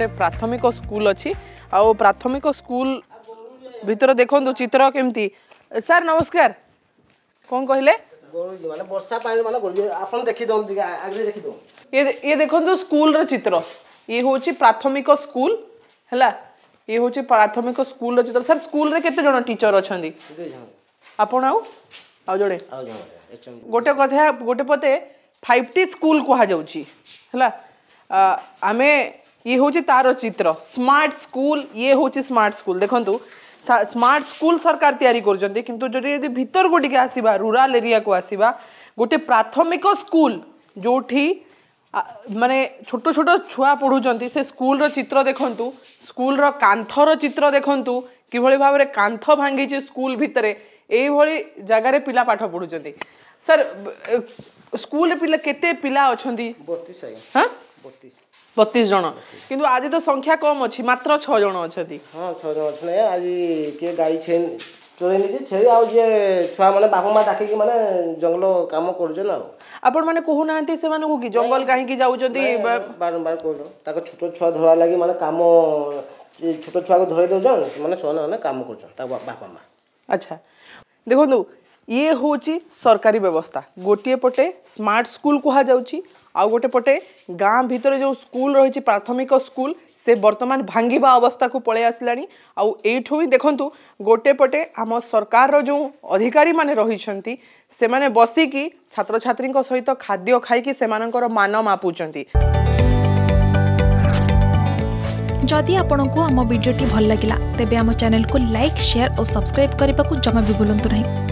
गोटे प्राथमिक स्कूल अच्छी आ प्राथमिक स्कूल भितर देख चित्र केमती सर नमस्कार कौन कहले ये देखो स्कूल चित्र ये हूँ प्राथमिक स्कूल है ये हूँ प्राथमिक स्कूल चित्र सर स्कूल जन टीचर अच्छा आपण आड़े गोटे कथा गोटे पते फाइव टी स्कूल कहला आमे ये हूँ तार चित्र स्मार्ट स्कूल ये हूँ स्मार्ट स्कूल देखु স্মার্ট স্কুল সরকার তৈরি করছেন কিন্তু যদি যদি ভিতরকু টিকি আসবা রুরাল এরিয়াকু আসবা গোটে প্রাথমিক স্কুল যেটি মানে ছোট ছোট ছুয়া পড়ুছেন সে স্কুলর চিত্র দেখুন স্কুলর কাঁথর চিত্র দেখুন কিভাবে ভাবে কাঁথ ভাঙ্গিছে স্কুল ভিতরে এইভাবে জায়গায় পিলা পাঠ পড়ুছেন স্যার স্কুল পিলা কেতে পিলা অনেক হ্যাঁ বতিশ জন কিন্তু আজ তো সংখ্যা কম অছি মাত্র ছ জন অছন্তি হ্যাঁ ছ জন অছনে আজি কে গাই ছে চোরাই নিছে ছে আউ যে ছুয়া মানে বাপা মা ডাকিকি মানে জঙ্গল কাম করছে না আপন মানে কহু নাহান্তি সেমানকু কি জঙ্গল কাহিকি যাউচন্তি বারম্বার কহু তাকে ছোট ছুয়া ধরা লাগি মানে কাম ছোট ছুয়াকে ধরাই দেউছন মানে সেমানে কাম করছন তা বাপা মা আচ্ছা দেখুন ଇଏ ହେଉଛି ସରକାରୀ ବ୍ୟବସ୍ଥା ଗୋଟିଏ ପଟେ ସ୍ମାର୍ଟ ସ୍କୁଲ କୁହାଯାଉଛି ଆଉ ଗୋଟେ ପଟେ ଗାଁ ଭିତରେ ଯେଉଁ ସ୍କୁଲ ରହିଛି ପ୍ରାଥମିକ ସ୍କୁଲ ସେ ବର୍ତ୍ତମାନ ଭାଙ୍ଗିବା ଅବସ୍ଥାକୁ ପଳେଇ ଆସିଲାଣି ଆଉ ଏଇଠୁ ହିଁ ଦେଖନ୍ତୁ ଗୋଟେ ପଟେ ଆମ ସରକାରର ଯେଉଁ ଅଧିକାରୀମାନେ ରହିଛନ୍ତି ସେମାନେ ବସିକି ଛାତ୍ରଛାତ୍ରୀଙ୍କ ସହିତ ଖାଦ୍ୟ ଖାଇକି ସେମାନଙ୍କର ମାନ ମାପୁଛନ୍ତି ଯଦି ଆପଣଙ୍କୁ ଆମ ଭିଡ଼ିଓଟି ଭଲ ଲାଗିଲା ତେବେ ଆମ ଚ୍ୟାନେଲକୁ ଲାଇକ୍ ସେୟାର ଓ ସବସ୍କ୍ରାଇବ୍ କରିବାକୁ ଜମା ବି ଭୁଲନ୍ତୁ ନାହିଁ